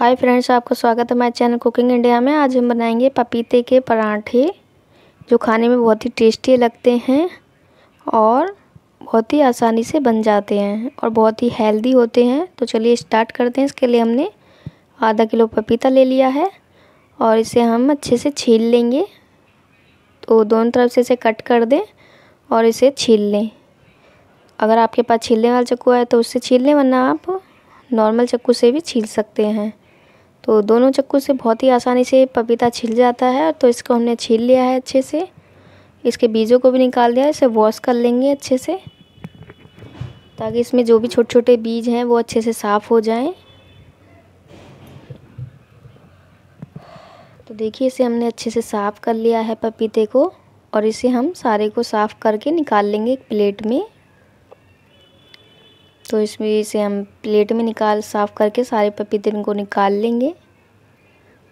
hi friends आपका स्वागत है मेरे चैनल कुकिंग इंडिया में आज हम बनाएंगे पपीते के पराठे जो खाने में बहुत ही टेस्टी लगते हैं और बहुत ही आसानी से बन जाते हैं और बहुत ही हेल्दी होते हैं तो चलिए स्टार्ट करते हैं इसके लिए हमने आधा किलो पपीता ले लिया है और इसे हम अच्छे से छील लेंगे तो दोनों तरफ से इसे कट कर दें और इसे छील लें अगर आपके पास छीलने वाला चक्कू है तो उससे छील लें वरना आप नॉर्मल चक्कू से भी छील सकते हैं तो दोनों चक्कू से बहुत ही आसानी से पपीता छिल जाता है तो इसको हमने छील लिया है अच्छे से इसके बीजों को भी निकाल दिया है इसे वॉश कर लेंगे अच्छे से ताकि इसमें जो भी छोटे छोटे बीज हैं वो अच्छे से साफ़ हो जाएं तो देखिए इसे हमने अच्छे से साफ़ कर लिया है पपीते को और इसे हम सारे को साफ़ करके निकाल लेंगे एक प्लेट में तो इसमें इसे हम प्लेट में निकाल साफ़ करके सारे पपीते इनको निकाल लेंगे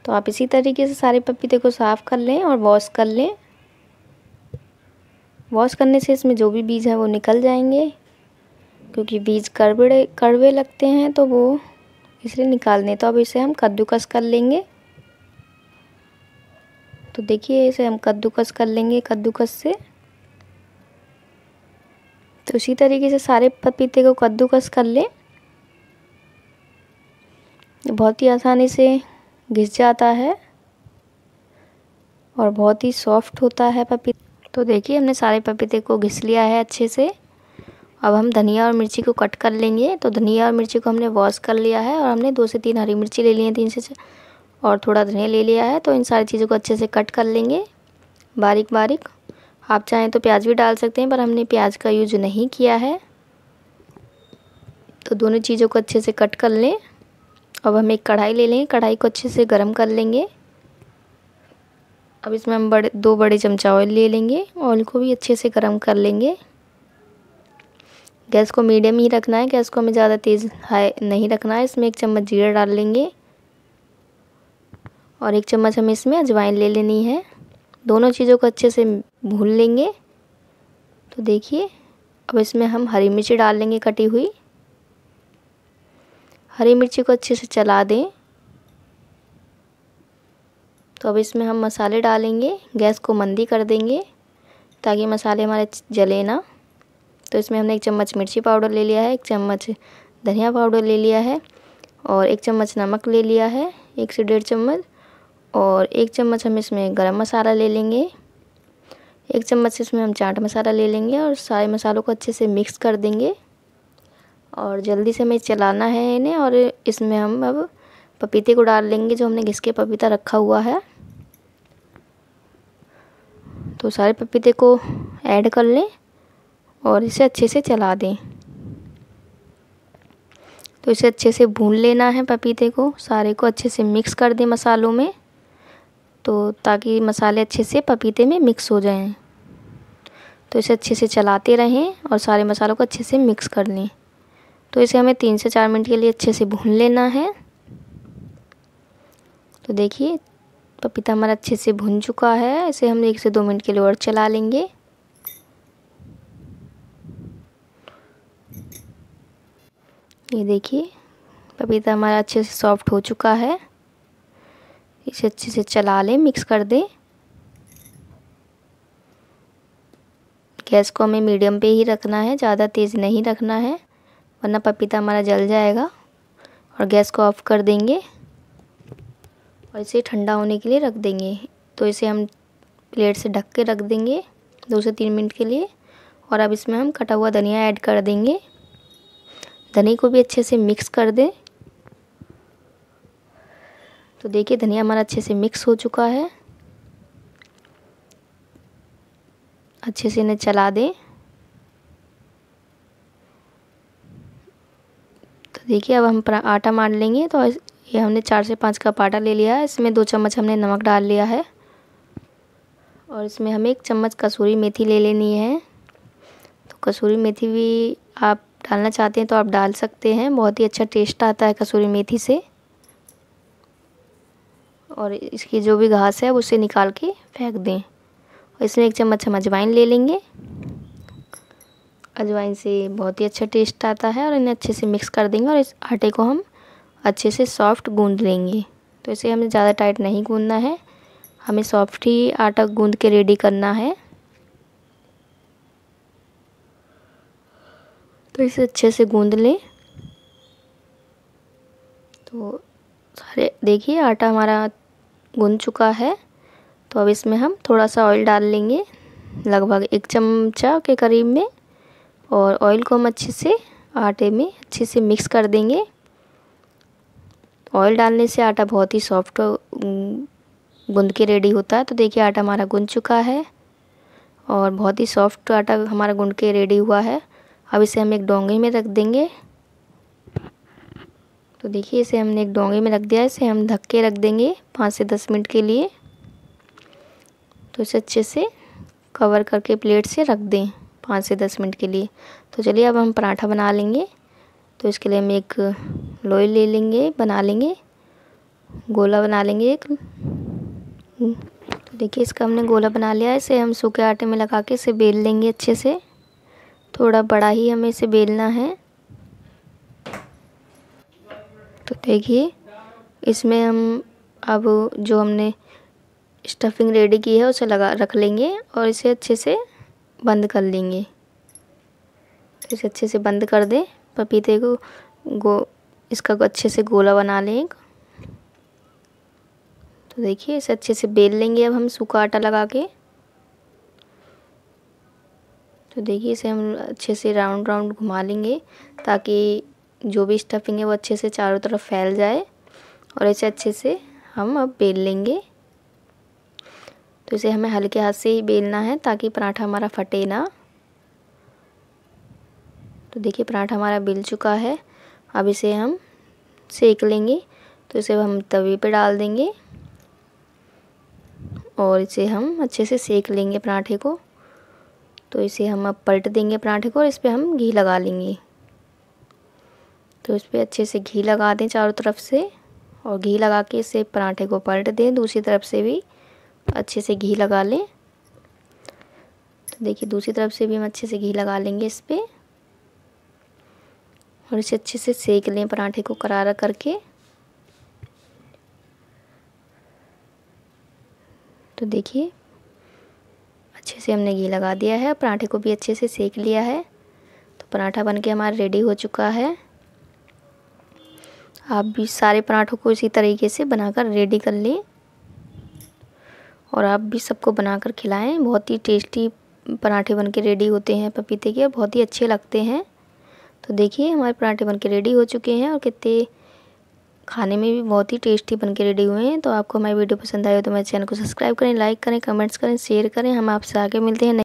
तो आप इसी तरीके से सारे पपीते को साफ़ कर लें और वॉश कर लें वॉश करने से इसमें जो भी बीज हैं वो निकल जाएंगे क्योंकि बीज कड़बड़े कड़वे लगते हैं तो वो इसलिए निकाल दें तो अब इसे हम कद्दूकस कर लेंगे तो देखिए इसे हम कद्दूकस कर लेंगे कद्दूकस से तो उसी तरीके से सारे पपीते को कद्दूकस कर लें बहुत ही आसानी से घिस जाता है और बहुत ही सॉफ्ट होता है पपीता तो देखिए हमने सारे पपीते को घिस लिया है अच्छे से अब हम धनिया और मिर्ची को कट कर लेंगे तो धनिया और मिर्ची को हमने वॉश कर लिया है और हमने दो से तीन हरी मिर्ची ले ली है तीन से और थोड़ा धनिया ले लिया है तो इन सारी चीज़ों को अच्छे से कट कर लेंगे बारीक बारीक आप चाहें तो प्याज भी डाल सकते हैं पर हमने प्याज का यूज नहीं किया है तो दोनों चीज़ों को अच्छे से कट कर लें अब हम एक कढ़ाई ले लेंगे कढ़ाई को अच्छे से गर्म कर लेंगे अब इसमें हम बड़े दो बड़े चमचा ऑयल ले लेंगे ऑयल को भी अच्छे से गर्म कर लेंगे गैस को मीडियम ही रखना है गैस को हमें ज़्यादा तेज़ हाई नहीं रखना है इसमें एक चम्मच जीरा डाल लेंगे और एक चम्मच हमें इसमें अजवाइन ले लेनी है दोनों चीज़ों को अच्छे से भून लेंगे तो देखिए अब इसमें हम हरी मिर्ची डाल लेंगे कटी हुई हरी मिर्ची को अच्छे से चला दें तो अब इसमें हम मसाले डालेंगे गैस को मंदी कर देंगे ताकि मसाले हमारे जले ना तो इसमें हमने एक चम्मच मिर्ची पाउडर ले लिया है एक चम्मच धनिया पाउडर ले लिया है और एक चम्मच नमक ले लिया है एक से डेढ़ चम्मच और एक चम्मच हम इसमें गरम मसाला ले लेंगे एक चम्मच इसमें हम चाट मसाला ले लेंगे और सारे मसालों को अच्छे से मिक्स कर देंगे और जल्दी से हमें चलाना है इन्हें और इसमें हम अब पपीते को डाल लेंगे जो हमने घिस के पपीता रखा हुआ है तो सारे पपीते को ऐड कर लें और इसे अच्छे से चला दें तो इसे अच्छे से भून लेना है पपीते को सारे को अच्छे से मिक्स कर दें मसालों में तो ताकि मसाले अच्छे से पपीते में मिक्स हो जाएं तो इसे अच्छे से चलाते रहें और सारे मसालों को अच्छे से मिक्स कर लें तो इसे हमें तीन से चार मिनट के लिए अच्छे से भून लेना है तो देखिए पपीता हमारा अच्छे से भुन चुका है इसे हम एक से दो मिनट के लिए और चला लेंगे ये देखिए पपीता हमारा अच्छे से सॉफ्ट हो चुका है इसे अच्छे से चला लें मिक्स कर दें गैस को हमें मीडियम पे ही रखना है ज़्यादा तेज़ नहीं रखना है वरना पपीता हमारा जल जाएगा और गैस को ऑफ कर देंगे और इसे ठंडा होने के लिए रख देंगे तो इसे हम प्लेट से ढक के रख देंगे दो से तीन मिनट के लिए और अब इसमें हम कटा हुआ धनिया ऐड कर देंगे धनिया को भी अच्छे से मिक्स कर दें तो देखिए धनिया हमारा अच्छे से मिक्स हो चुका है अच्छे से इन्हें चला दें तो देखिए अब हम आटा मार लेंगे तो ये हमने चार से पाँच कप आटा ले लिया है इसमें दो चम्मच हमने नमक डाल लिया है और इसमें हमें एक चम्मच कसूरी मेथी ले लेनी है तो कसूरी मेथी भी आप डालना चाहते हैं तो आप डाल सकते हैं बहुत ही अच्छा टेस्ट आता है कसूरी मेथी से और इसकी जो भी घास है उसे निकाल के फेंक दें और इसमें एक चम्मच हम अजवाइन ले लेंगे अजवाइन से बहुत ही अच्छा टेस्ट आता है और इन्हें अच्छे से मिक्स कर देंगे और इस आटे को हम अच्छे से सॉफ्ट गूंद लेंगे तो इसे हमें ज़्यादा टाइट नहीं गूंदना है हमें सॉफ्ट ही आटा गूंद के रेडी करना है तो इसे अच्छे से गूंद लें तो सारे देखिए आटा हमारा गुन चुका है तो अब इसमें हम थोड़ा सा ऑयल डाल लेंगे लगभग एक चमचा के करीब में और ऑयल को हम अच्छे से आटे में अच्छे से मिक्स कर देंगे ऑयल डालने से आटा बहुत ही सॉफ्ट गूंद के रेडी होता है तो देखिए आटा हमारा गूंद चुका है और बहुत ही सॉफ्ट आटा हमारा गूंद के रेडी हुआ है अब इसे हम एक डोंगे में रख देंगे तो देखिए इसे हमने एक डोंगे में रख दिया है इसे हम ढक के रख देंगे पाँच से दस मिनट के लिए तो इसे अच्छे से कवर करके प्लेट से रख दें पाँच से दस मिनट के लिए तो चलिए अब हम पराठा बना लेंगे तो इसके लिए हम एक लोई ले लेंगे बना लेंगे गोला बना लेंगे एक तो देखिए इसका हमने गोला बना लिया है इसे हम सूखे आटे में लगा के इसे बेल लेंगे अच्छे से थोड़ा बड़ा ही हमें इसे बेलना है तो देखिए इसमें हम अब जो हमने स्टफिंग रेडी की है उसे लगा रख लेंगे और इसे अच्छे से बंद कर लेंगे तो इसे अच्छे से बंद कर दें पपीते को गो इसका अच्छे से गोला बना लें तो देखिए इसे अच्छे से बेल लेंगे अब हम सूखा आटा लगा के तो देखिए इसे हम अच्छे से राउंड राउंड घुमा लेंगे ताकि जो भी स्टफिंग है वो अच्छे से चारों तरफ फैल जाए और ऐसे अच्छे से हम अब बेल लेंगे तो इसे हमें हल्के हाथ से ही बेलना है ताकि पराठा हमारा फटे ना तो देखिए पराठा हमारा बेल चुका है अब इसे हम सेक लेंगे तो इसे हम तवे पे डाल देंगे और इसे हम अच्छे से सेक लेंगे पराठे को तो इसे हम अब पलट देंगे पराठे को और इस पर हम घी लगा लेंगे तो इस पर अच्छे से घी लगा दें चारों तरफ से और घी लगा के इसे पराठे को पलट दें दूसरी तरफ से भी अच्छे से घी लगा लें तो देखिए दूसरी तरफ से भी हम अच्छे से घी लगा लेंगे इस पर और इसे अच्छे से सेक लें पराठे को करारा करके तो देखिए अच्छे से हमने घी लगा दिया है पराठे को भी अच्छे से सेक लिया है तो पराठा बनके हमारा रेडी हो चुका है आप भी सारे पराठों को इसी तरीके से बनाकर रेडी कर लें और आप भी सबको बनाकर खिलाएं बहुत ही टेस्टी पराठे बन के रेडी होते हैं पपीते के बहुत ही अच्छे लगते हैं तो देखिए हमारे पराठे बन के रेडी हो चुके हैं और कितने खाने में भी बहुत ही टेस्टी बन के रेडी हुए हैं तो आपको हमारी वीडियो पसंद आई हो तो मेरे चैनल को सब्सक्राइब करें लाइक करें कमेंट्स करें शेयर करें हम आपसे आगे मिलते हैं